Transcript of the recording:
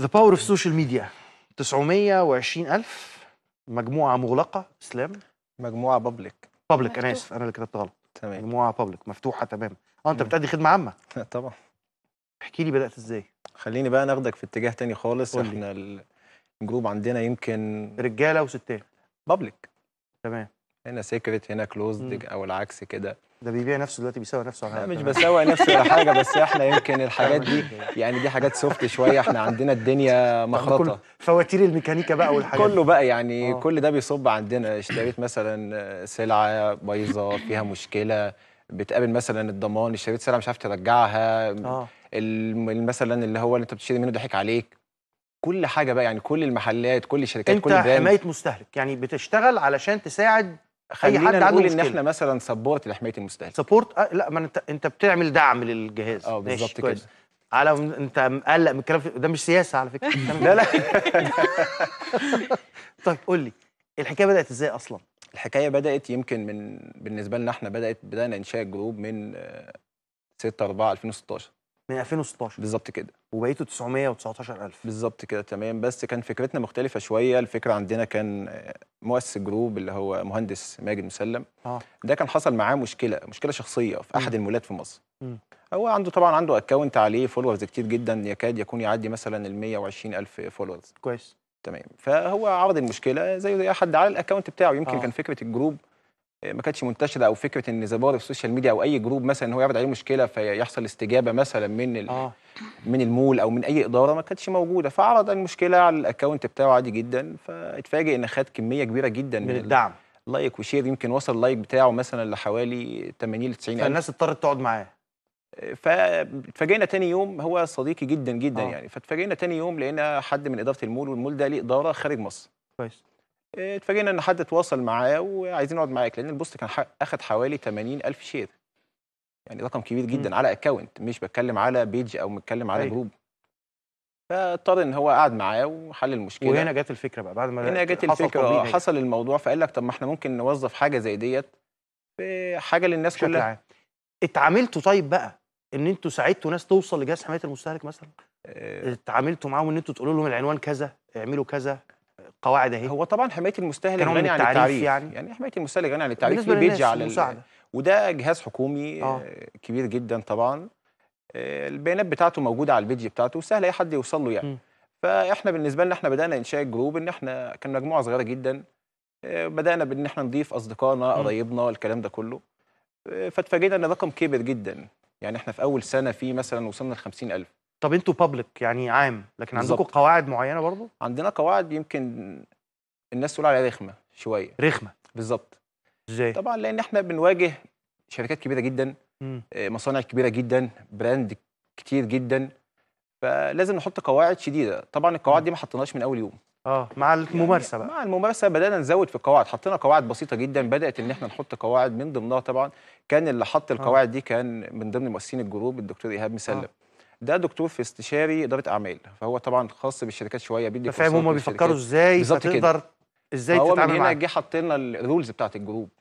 ذا باور اوف سوشيال ميديا 920 ألف مجموعة مغلقة إسلام مجموعة بابليك بابليك أنا آسف أنا اللي كتبت غلط تمام مجموعة بابليك مفتوحة تماما أه أنت بتأدي خدمة عامة طبعا احكي لي بدأت إزاي خليني بقى ناخدك في اتجاه تاني خالص قولي. احنا الجروب عندنا يمكن رجالة وستات بابليك تمام هنا سيكريت هنا كلوزد او العكس كده ده بيبيع نفسه دلوقتي بيسوق نفسه على حاجه مش بسوق نفسي ولا حاجه بس احنا يمكن الحاجات دي يعني دي حاجات سوفت شويه احنا عندنا الدنيا مخرطه فواتير الميكانيكا بقى والحاجات كله بقى يعني أوه. كل ده بيصب عندنا اشتريت مثلا سلعه بايظه فيها مشكله بتقابل مثلا الضمان اشتريت سلعه مش عارف ترجعها آه. مثلا اللي هو اللي انت بتشتري منه ضحك عليك كل حاجه بقى يعني كل المحلات كل الشركات كل البراند انت حمايه مستهلك يعني بتشتغل علشان تساعد خلينا اي حد عنده مشكله ان احنا مثلا سبورت لحمايه المستهلك سبورت أه لا ما انت انت بتعمل دعم للجهاز اه بالظبط كده على انت مقلق من الكلام ده مش سياسه على فكره لا لا طيب قول لي الحكايه بدات ازاي اصلا الحكايه بدات يمكن من بالنسبه لنا احنا بدات بدانا انشاء الجروب من 6 4 2016 من 2016 بالظبط كده وبقيته 919000 بالظبط كده تمام بس كان فكرتنا مختلفه شويه الفكره عندنا كان مؤسس الجروب اللي هو مهندس ماجد مسلم آه. ده كان حصل معاه مشكله مشكله شخصيه في احد م. المولات في مصر م. هو عنده طبعا عنده اكونت عليه فولورز كتير جدا يكاد يكون يعدي مثلا ال 120000 فولورز كويس تمام فهو عرض المشكله زي زي احد على الاكونت بتاعه يمكن آه. كان فكره الجروب ما كانتش منتشره او فكره ان زبار السوشيال ميديا او اي جروب مثلا ان هو يعرض عليه مشكله فيحصل استجابه مثلا من آه. من المول او من اي اداره ما كانتش موجوده فعرض المشكله على الاكونت بتاعه عادي جدا فاتفاجئ ان خد كميه كبيره جدا من, من الدعم لايك وشير يمكن وصل اللايك بتاعه مثلا لحوالي 80 ل 90 فالناس اضطرت تقعد معاه فاتفاجئنا تاني يوم هو صديقي جدا جدا آه. يعني فاتفاجئنا تاني يوم لقينا حد من اداره المول والمول ده ليه اداره خارج مصر كويس اتفاجئنا ان حد اتواصل معاه وعايزين نقعد معاك لان البوست كان اخد حوالي 80 الف شير يعني رقم كبير جدا م. على اكونت مش بتكلم على بيج او بتكلم على أيه. جروب فاضطر ان هو قعد معاه وحل المشكله وهنا جت الفكره بقى بعد ما هنا جت الفكره حصل, آه، حصل الموضوع فقال لك طب ما احنا ممكن نوظف حاجه زي ديت في حاجه للناس كلها عام. اتعاملتوا طيب بقى ان انتوا ساعدتوا ناس توصل لجهاز حمايه المستهلك مثلا اه اتعاملتوا معاهم ان انتوا تقولوا لهم العنوان كذا اعملوا كذا قواعد اهي هو طبعا حمايه المستهلك غني عن التعريف يعني يعني حمايه المستهلك غني عن التعريف ليه بيجي على المساعدة. وده جهاز حكومي آه. آه، كبير جدا طبعا آه، البيانات بتاعته موجوده على البيج بتاعته وسهل اي حد يوصل له يعني م. فاحنا بالنسبه لنا احنا بدانا انشاء الجروب ان احنا كان مجموعه صغيره جدا آه، بدانا بان احنا نضيف اصدقائنا قرايبنا الكلام ده كله فاتفاجئنا ان الرقم كبر جدا يعني احنا في اول سنه في مثلا وصلنا ل 50000 طب انتوا بابليك يعني عام لكن عندكم قواعد معينه برضه عندنا قواعد يمكن الناس تقول عليها رخمه شويه رخمه بالظبط ازاي طبعا لان احنا بنواجه شركات كبيره جدا مم. آه، مصانع كبيره جدا براند كتير جدا فلازم نحط قواعد شديده طبعا القواعد دي ما حطيناهاش من اول يوم اه مع يعني الممارسه يعني بقى مع الممارسه بدانا نزود في القواعد حطينا قواعد بسيطه جدا بدات ان احنا نحط قواعد من ضمنها طبعا كان اللي حط آه. القواعد آه. دي كان من ضمن مؤسسين الجروب الدكتور ايهاب مسلم آه. ده دكتور في استشاري اداره اعمال فهو طبعا خاص بالشركات شويه بيدي فاهم هم بيفكروا ازاي تقدر ازاي تتعامل معاه هو من هنا جه حاطين لنا الرولز بتاعه الجروب